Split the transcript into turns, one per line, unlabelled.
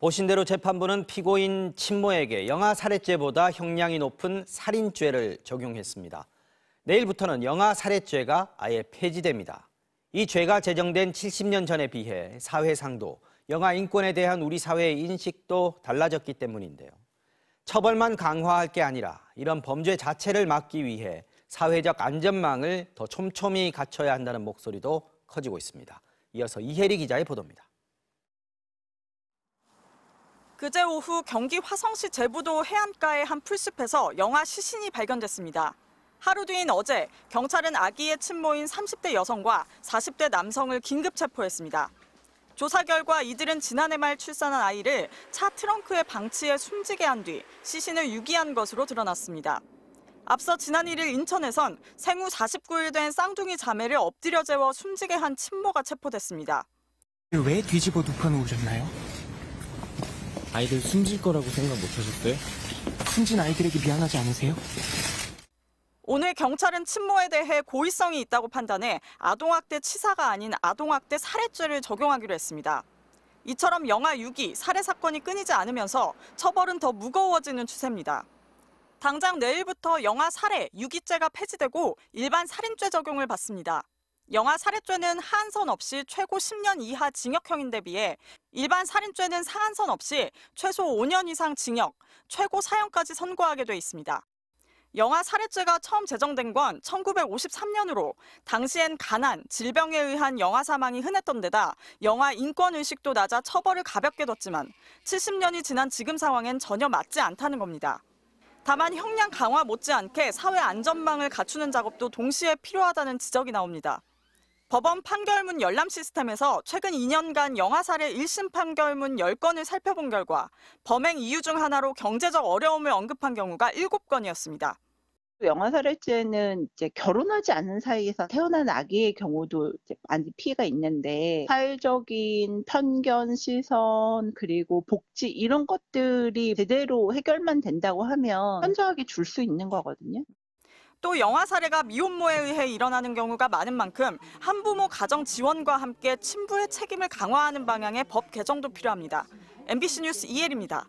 보신 대로 재판부는 피고인 친모에게 영아 살해죄보다 형량이 높은 살인죄를 적용했습니다. 내일부터는 영아 살해죄가 아예 폐지됩니다. 이 죄가 제정된 70년 전에 비해 사회상도 영아 인권에 대한 우리 사회의 인식도 달라졌기 때문인데요. 처벌만 강화할 게 아니라 이런 범죄 자체를 막기 위해 사회적 안전망을 더 촘촘히 갖춰야 한다는 목소리도 커지고 있습니다. 이어서 이혜리 기자의 보도입니다.
그제 오후 경기 화성시 제부도 해안가의 한 풀숲에서 영아 시신이 발견됐습니다. 하루 뒤인 어제 경찰은 아기의 친모인 30대 여성과 40대 남성을 긴급 체포했습니다. 조사 결과 이들은 지난해 말 출산한 아이를 차 트렁크에 방치해 숨지게 한 뒤 시신을 유기한 것으로 드러났습니다. 앞서 지난 1일 인천에선 생후 49일 된 쌍둥이 자매를 엎드려 재워 숨지게 한 친모가 체포됐습니다.
왜 뒤집어 눕혀 놓셨나요 아이들 숨질 거라고 생각 못하셨대 숨진 아이들에게 미안하지 않으세요?
오늘 경찰은 친모에 대해 고의성이 있다고 판단해 아동학대 치사가 아닌 아동학대 살해죄를 적용하기로 했습니다. 이처럼 영아 유기 살해 사건이 끊이지 않으면서 처벌은 더 무거워지는 추세입니다. 당장 내일부터 영아 살해, 유기죄가 폐지되고 일반 살인죄 적용을 받습니다. 영화 살해죄는 하한선 없이 최고 10년 이하 징역형인 데 비해 일반 살인죄는 사한선 없이 최소 5년 이상 징역, 최고 사형까지 선고하게 돼 있습니다. 영화 살해죄가 처음 제정된 건 1953년으로 당시엔 가난, 질병에 의한 영화 사망이 흔했던 데다 영화 인권의식도 낮아 처벌을 가볍게 뒀지만 70년이 지난 지금 상황엔 전혀 맞지 않다는 겁니다. 다만 형량 강화 못지않게 사회 안전망을 갖추는 작업도 동시에 필요하다는 지적이 나옵니다. 법원 판결문 열람 시스템에서 최근 2년간 영화 사례 1심 판결문 10건을 살펴본 결과 범행 이유 중 하나로 경제적 어려움을 언급한 경우가 7건이었습니다.
영화 살해죄는 이제 결혼하지 않은 사이에서 태어난 아기의 경우도 많이 피해가 있는데 사회적인 편견, 시선 그리고 복지 이런 것들이 제대로 해결만 된다고 하면 현저하게 줄 수 있는 거거든요.
또 영아 사례가 미혼모에 의해 일어나는 경우가 많은 만큼 한부모 가정 지원과 함께 친부의 책임을 강화하는 방향의 법 개정도 필요합니다. MBC 뉴스 이혜리입니다.